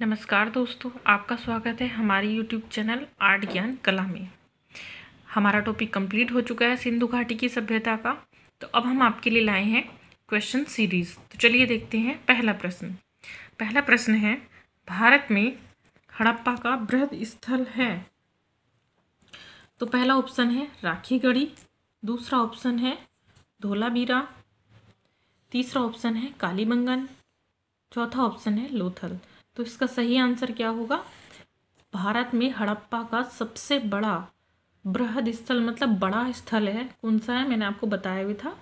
नमस्कार दोस्तों आपका स्वागत है हमारे यूट्यूब चैनल आर्ट ज्ञान कला में हमारा टॉपिक कंप्लीट हो चुका है सिंधु घाटी की सभ्यता का तो अब हम आपके लिए लाए हैं क्वेश्चन सीरीज तो चलिए देखते हैं पहला प्रश्न पहला प्रश्न है भारत में हड़प्पा का बृहद स्थल है तो पहला ऑप्शन है राखीगढ़ी दूसरा ऑप्शन है धोलाबीरा तीसरा ऑप्शन है कालीबंगन चौथा ऑप्शन है लोथल तो इसका सही आंसर क्या होगा भारत में हड़प्पा का सबसे बड़ा बृहद स्थल मतलब बड़ा स्थल है कौन सा है मैंने आपको बताया भी था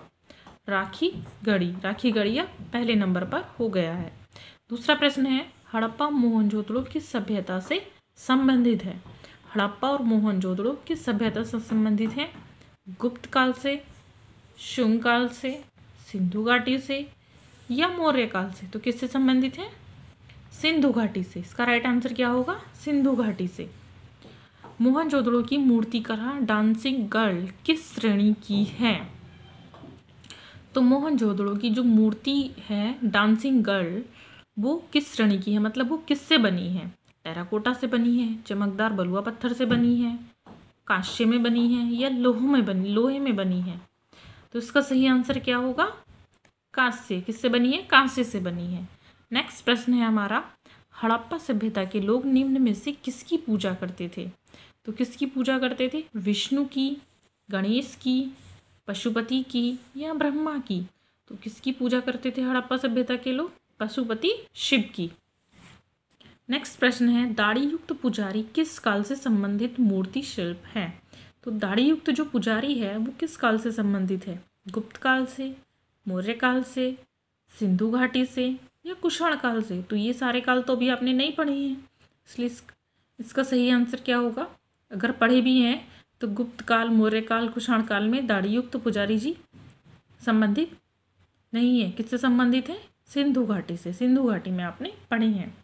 राखी गढ़ी राखी गढ़िया पहले नंबर पर हो गया है दूसरा प्रश्न है हड़प्पा मोहनजोदड़ो की सभ्यता से संबंधित है हड़प्पा और मोहनजोदड़ो किस सभ्यता से संबंधित है गुप्त काल से शुंग काल से सिंधु घाटी से या मौर्य काल से तो किससे संबंधित है सिंधु घाटी से इसका राइट आंसर क्या होगा सिंधु घाटी से मोहन जोदड़ो की कला डांसिंग गर्ल किस श्रेणी की है तो मोहन जोदड़ो की जो मूर्ति है डांसिंग गर्ल वो किस श्रेणी की है मतलब वो किससे बनी है टेराकोटा से बनी है चमकदार बलुआ पत्थर से बनी है कांस्य में बनी है या लोहो में बनी लोहे में बनी है तो इसका सही आंसर क्या होगा कांस्य किससे बनी है कांस्य से बनी है नेक्स्ट प्रश्न है हमारा हड़प्पा सभ्यता के लोग निम्न में से किसकी पूजा करते थे तो किसकी पूजा करते थे विष्णु की गणेश की पशुपति की या ब्रह्मा की तो किसकी पूजा करते थे हड़प्पा सभ्यता के लोग पशुपति शिव की नेक्स्ट प्रश्न है दाढ़ी युक्त पुजारी किस काल से संबंधित मूर्ति शिल्प है तो दाढ़ी युक्त जो पुजारी है वो किस काल से संबंधित है गुप्त काल से मौर्य काल से सिंधु घाटी से या कुशाण काल से तो ये सारे काल तो अभी आपने नहीं पढ़े हैं इसलिए इसका सही आंसर क्या होगा अगर पढ़े भी हैं तो गुप्त काल मौर्य काल कुषाण काल में दाढ़ी युक्त तो पुजारी जी संबंधित नहीं है किससे संबंधित है सिंधु घाटी से सिंधु घाटी में आपने पढ़ी हैं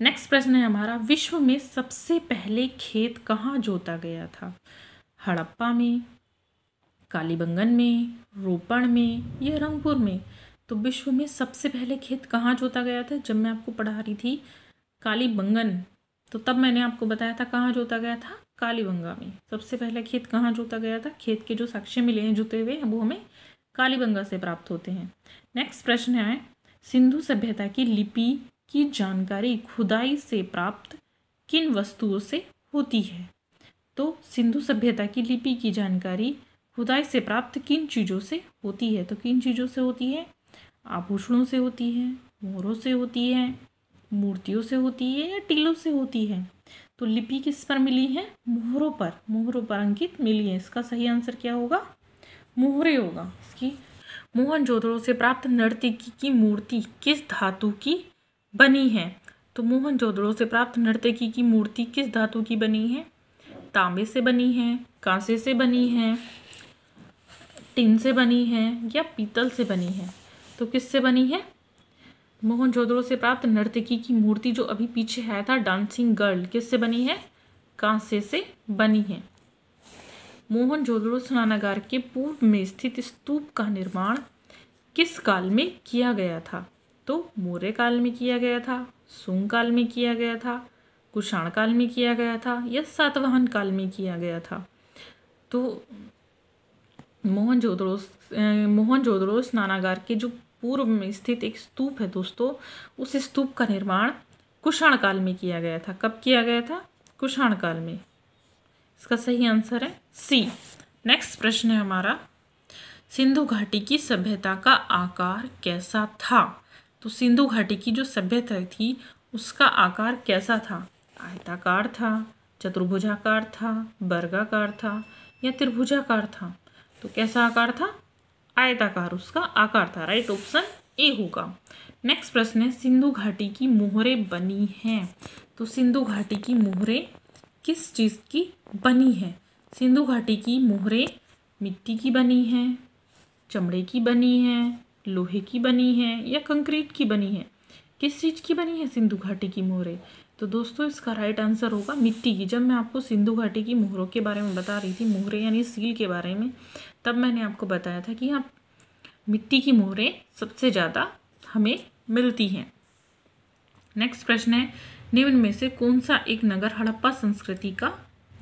नेक्स्ट प्रश्न है हमारा विश्व में सबसे पहले खेत कहाँ जोता गया था हड़प्पा में कालीबंगन में रोपण में या रंगपुर में तो विश्व में सबसे पहले खेत कहाँ जोता गया था जब मैं आपको पढ़ा रही थी काली बंगन तो तब मैंने आपको बताया था कहाँ जोता गया था कालीबंगा में सबसे पहले खेत कहाँ जोता गया था खेत के जो साक्ष्य मिले हैं जुते हुए वो हमें कालीबंगा से प्राप्त होते हैं नेक्स्ट प्रश्न है सिंधु सभ्यता की लिपि की जानकारी खुदाई से प्राप्त किन वस्तुओं से होती है तो सिंधु सभ्यता की लिपि की जानकारी खुदाई से प्राप्त किन चीज़ों से होती है तो किन चीज़ों से होती है आभूषणों से होती है मोरों से होती है मूर्तियों से होती है या टीलों से होती है तो लिपि किस पर मिली है मोहरों पर मोहरों पर अंकित मिली है इसका सही आंसर क्या होगा मोहरे होगा इसकी मोहन जोधड़ो से प्राप्त नर्तिकी की मूर्ति किस धातु की बनी है तो मोहन जोधड़ो से प्राप्त नर्तकी की मूर्ति किस धातु की बनी है तांबे से बनी है कांसे से बनी है टिन से बनी है या पीतल से बनी है तो किससे बनी है मोहन जोधड़ो से प्राप्त नर्तकी की मूर्ति जो अभी पीछे है था डांसिंग गर्ल किससे बनी है कांसे से बनी है मोहन जोधड़ो स्नानागार के पूर्व में स्थित स्तूप का निर्माण किस काल में किया गया था तो मौर्य काल में किया गया था सुंग काल में किया गया था कुषाण काल में किया गया था या सातवाहन काल में किया गया था तो मोहन जोधड़ो मोहन जोधड़ो स्नानागार के जो पूर्व में स्थित एक स्तूप है दोस्तों उस स्तूप का निर्माण कुषाण काल में किया गया था कब किया गया था कुषाण काल में इसका सही आंसर है सी नेक्स्ट प्रश्न है हमारा सिंधु घाटी की सभ्यता का आकार कैसा था तो सिंधु घाटी की जो सभ्यता थी उसका आकार कैसा था आयताकार था चतुर्भुजाकार था वर्गाकार था या त्रिभुजाकार था तो कैसा आकार था आयताकार उसका आकार था राइट ऑप्शन ए होगा नेक्स्ट प्रश्न है सिंधु घाटी की मोहरें बनी हैं तो सिंधु घाटी की मोहरें किस चीज़ की बनी है सिंधु घाटी की मोहरें मिट्टी की बनी है चमड़े की बनी है लोहे की बनी है या कंक्रीट की बनी है किस चीज़ की बनी है सिंधु घाटी की मोहरें तो दोस्तों इसका राइट आंसर होगा मिट्टी की जब मैं आपको सिंधु घाटी की मोहरों के बारे में बता रही थी मोहरे यानी सील के बारे में तब मैंने आपको बताया था कि आप मिट्टी की मोहरें सबसे ज़्यादा हमें मिलती हैं नेक्स्ट प्रश्न है निम्न में से कौन सा एक नगर हड़प्पा संस्कृति का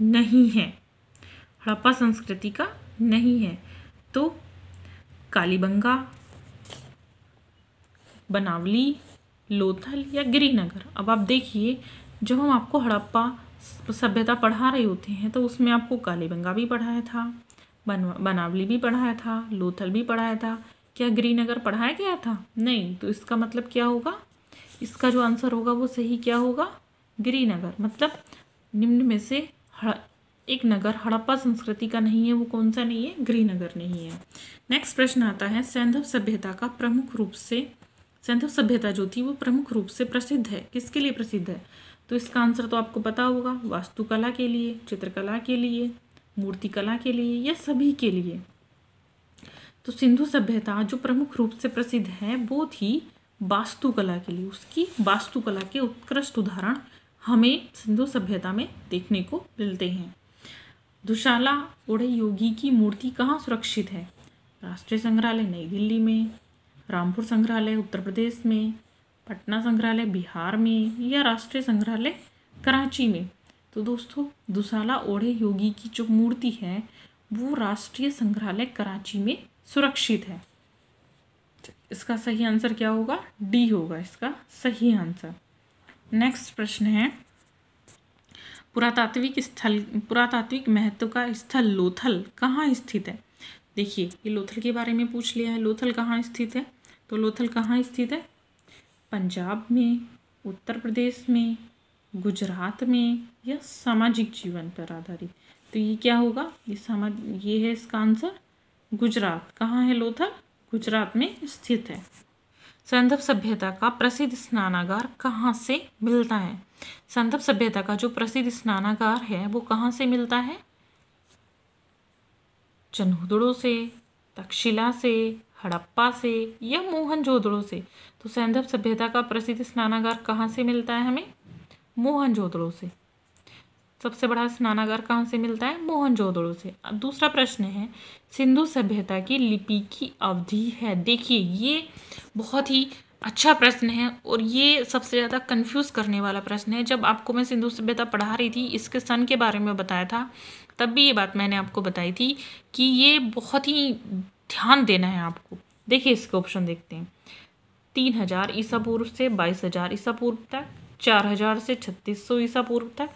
नहीं है हड़प्पा संस्कृति का नहीं है तो कालीबंगा बनावली लोथल या नगर अब आप देखिए जब हम आपको हड़प्पा सभ्यता पढ़ा रहे होते हैं तो उसमें आपको कालीबंगा भी पढ़ाया था बनवा बनावली भी पढ़ाया था लोथल भी पढ़ाया था क्या ग्रीनगर पढ़ाया गया था नहीं तो इसका मतलब क्या होगा इसका जो आंसर होगा वो सही क्या होगा ग्रीनगर मतलब निम्न में से एक नगर हड़प्पा संस्कृति का नहीं है वो कौन सा नहीं है गृहनगर नहीं है नेक्स्ट प्रश्न आता है सैंधव सभ्यता का प्रमुख रूप से सैंधव सभ्यता जो थी वो प्रमुख रूप से प्रसिद्ध है किसके लिए प्रसिद्ध है तो इसका आंसर तो आपको पता होगा वास्तुकला के लिए चित्रकला के लिए मूर्तिकला के लिए या सभी के लिए तो सिंधु सभ्यता जो प्रमुख रूप से प्रसिद्ध है वो थी वास्तुकला के लिए उसकी वास्तुकला के उत्कृष्ट उदाहरण हमें सिंधु सभ्यता में देखने को मिलते हैं दुशाला ओढ़े योगी की मूर्ति कहाँ सुरक्षित है राष्ट्रीय संग्रहालय नई दिल्ली में रामपुर संग्रहालय उत्तर प्रदेश में पटना संग्रहालय बिहार में या राष्ट्रीय संग्रहालय कराची में तो दोस्तों दुसाला ओढ़े योगी की जो मूर्ति है वो राष्ट्रीय संग्रहालय कराची में सुरक्षित है इसका सही आंसर क्या होगा डी होगा इसका सही आंसर नेक्स्ट प्रश्न है पुरातात्विक स्थल पुरातात्विक महत्व का स्थल लोथल कहाँ स्थित है देखिए ये लोथल के बारे में पूछ लिया है लोथल कहाँ स्थित है तो लोथल कहाँ स्थित है पंजाब में उत्तर प्रदेश में गुजरात में या सामाजिक जीवन पर आधारित तो ये क्या होगा ये समाज ये है इसका आंसर गुजरात कहाँ है लोथल गुजरात में स्थित है संदर्भ सभ्यता का प्रसिद्ध स्नानागार कहाँ से मिलता है संदर्भ सभ्यता का जो प्रसिद्ध स्नानागार है वो कहाँ से मिलता है चन्हुदड़ों से तक्षशिला से हड़प्पा से या मोहनजोदड़ों से तो सैंधव सभ्यता का प्रसिद्ध स्नानागार कहाँ से मिलता है हमें मोहनजोदड़ो से सबसे बड़ा स्नानागार कहाँ से मिलता है मोहनजोदड़ो से अब दूसरा प्रश्न है सिंधु सभ्यता की लिपि की अवधि है देखिए ये बहुत ही अच्छा प्रश्न है और ये सबसे ज़्यादा कंफ्यूज करने वाला प्रश्न है जब आपको मैं सिंधु सभ्यता पढ़ा रही थी इसके सन के बारे में बताया था तब भी ये बात मैंने आपको बताई थी कि ये बहुत ही ध्यान देना है आपको देखिए इसके ऑप्शन देखते हैं तीन हज़ार ईसा पूर्व से बाईस हज़ार ईसा पूर्व तक चार हजार से छत्तीस सौ ईसा पूर्व तक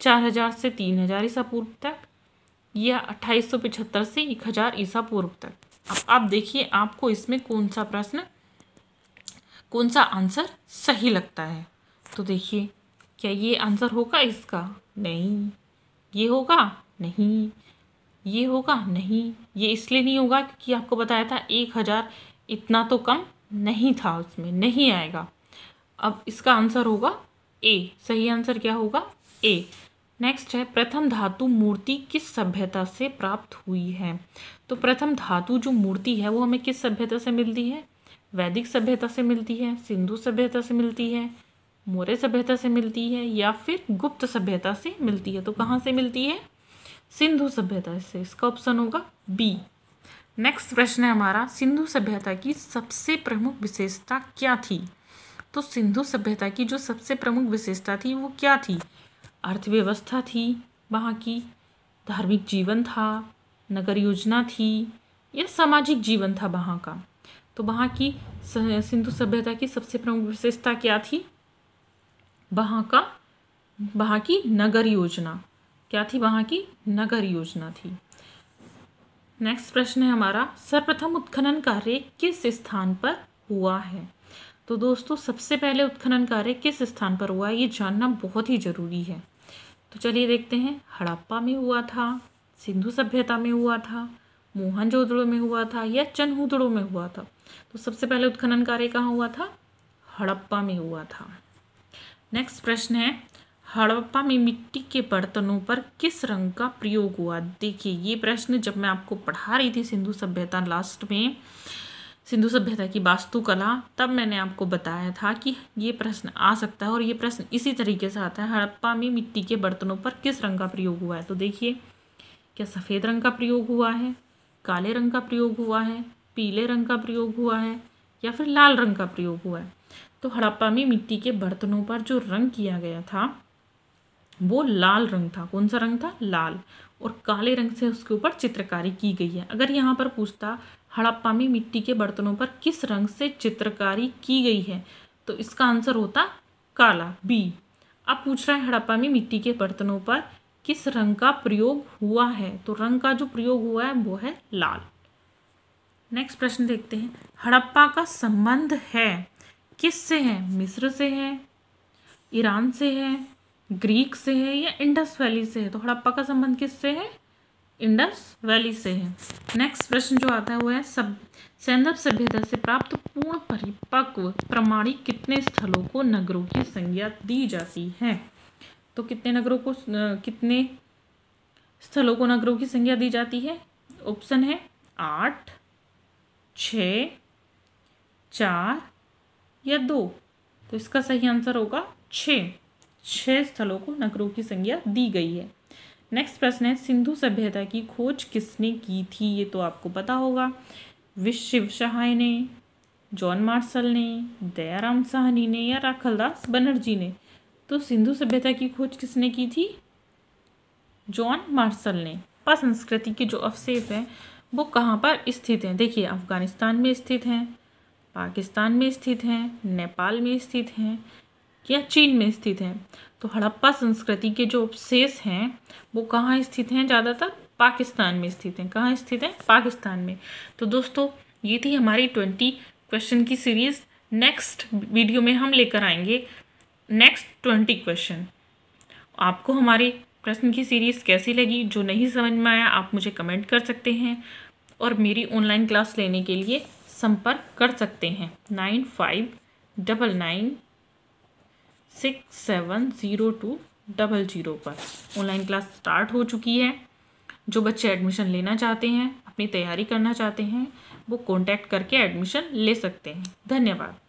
चार हजार से तीन हजार ईसा पूर्व तक या अट्ठाईस सौ पिछहत्तर से एक हजार ईसा पूर्व तक अब आप देखिए आपको इसमें कौन सा प्रश्न कौन सा आंसर सही लगता है तो देखिए क्या ये आंसर होगा इसका नहीं ये होगा नहीं ये होगा नहीं ये इसलिए नहीं होगा क्योंकि आपको बताया था एक हज़ार इतना तो कम नहीं था उसमें नहीं आएगा अब इसका आंसर होगा ए सही आंसर क्या होगा ए नेक्स्ट है प्रथम धातु मूर्ति किस सभ्यता से प्राप्त हुई है तो प्रथम धातु जो मूर्ति है वो हमें किस सभ्यता से मिलती है वैदिक सभ्यता से मिलती है सिंधु सभ्यता से मिलती है मौर्य सभ्यता से मिलती है या फिर गुप्त सभ्यता से मिलती है तो कहाँ से मिलती है सिंधु सभ्यता से इसका ऑप्शन होगा बी नेक्स्ट प्रश्न है हमारा सिंधु सभ्यता की सबसे प्रमुख विशेषता क्या थी तो सिंधु सभ्यता की जो सबसे प्रमुख विशेषता थी वो क्या थी अर्थव्यवस्था थी वहाँ की धार्मिक जीवन था नगर योजना थी या सामाजिक जीवन था वहाँ का तो वहाँ की सिंधु सभ्यता की सबसे प्रमुख विशेषता क्या थी वहाँ का वहाँ की नगर योजना क्या थी वहाँ की नगर योजना थी नेक्स्ट प्रश्न है हमारा सर्वप्रथम उत्खनन कार्य किस स्थान पर हुआ है तो दोस्तों सबसे पहले उत्खनन कार्य किस स्थान पर हुआ ये जानना बहुत ही ज़रूरी है तो चलिए देखते हैं हड़प्पा में हुआ था सिंधु सभ्यता में हुआ था मोहनजोदड़ो में हुआ था या चनहुदड़ो में हुआ था तो सबसे पहले उत्खनन कार्य कहाँ हुआ था हड़प्पा में हुआ था नेक्स्ट प्रश्न है हड़प्पा में मिट्टी के बर्तनों पर किस रंग का प्रयोग हुआ देखिए ये प्रश्न जब मैं आपको पढ़ा रही थी सिंधु सभ्यता लास्ट में सिंधु सभ्यता की वास्तुकला तब मैंने आपको बताया था कि ये प्रश्न आ सकता है और ये प्रश्न इसी तरीके से आता है हड़प्पा में मिट्टी के बर्तनों पर किस रंग का प्रयोग हुआ है तो देखिए क्या सफ़ेद रंग का प्रयोग हुआ है काले रंग का प्रयोग हुआ है पीले रंग का प्रयोग हुआ है या फिर लाल रंग का प्रयोग हुआ है तो हड़प्पा में मिट्टी के बर्तनों पर जो रंग किया गया था वो लाल रंग था कौन सा रंग था लाल और काले रंग से उसके ऊपर चित्रकारी की गई है अगर यहाँ पर पूछता हड़प्पा में मिट्टी के बर्तनों पर किस रंग से चित्रकारी की गई है तो इसका आंसर होता काला बी अब पूछ रहा है हड़प्पा में मिट्टी के बर्तनों पर किस रंग का प्रयोग हुआ है तो रंग का जो प्रयोग हुआ है वो है लाल नेक्स्ट प्रश्न देखते हैं हड़प्पा का संबंध है किस से है मिस्र से है ईरान से है ग्रीक से है या इंडस वैली से है तो हड़प्पा का संबंध किस से है इंडस वैली से है नेक्स्ट प्रश्न जो आता है वो है सब सैंधव सभ्यता से प्राप्त पूर्ण परिपक्व प्रमाणिक कितने स्थलों को नगरों की संज्ञा दी जाती है तो कितने नगरों को कितने स्थलों को नगरों की संज्ञा दी जाती है ऑप्शन है आठ छ चार या दो तो इसका सही आंसर होगा छ छः स्थलों को नगरों की संज्ञा दी गई है नेक्स्ट प्रश्न है सिंधु सभ्यता की खोज किसने की थी ये तो आपको पता होगा विश शिव सहाय ने जॉन मार्शल ने दयाराम साहनी ने या राखलदास बनर्जी ने तो सिंधु सभ्यता की खोज किसने की थी जॉन मार्शल ने हड़प्पा संस्कृति के जो अवशेष हैं वो कहाँ पर स्थित हैं देखिए अफ़गानिस्तान में स्थित हैं पाकिस्तान में स्थित हैं नेपाल में स्थित हैं या चीन में स्थित हैं तो हड़प्पा संस्कृति के जो अवशेष हैं वो कहाँ स्थित हैं ज़्यादातर पाकिस्तान में स्थित हैं कहाँ स्थित हैं पाकिस्तान में तो दोस्तों ये थी हमारी ट्वेंटी क्वेश्चन की सीरीज़ नेक्स्ट वीडियो में हम लेकर आएंगे नेक्स्ट ट्वेंटी क्वेश्चन आपको हमारी प्रश्न की सीरीज़ कैसी लगी जो नहीं समझ में आया आप मुझे कमेंट कर सकते हैं और मेरी ऑनलाइन क्लास लेने के लिए संपर्क कर सकते हैं nine five double nine six seven zero two double zero पर ऑनलाइन क्लास स्टार्ट हो चुकी है जो बच्चे एडमिशन लेना चाहते हैं अपनी तैयारी करना चाहते हैं वो कॉन्टैक्ट करके एडमिशन ले सकते हैं धन्यवाद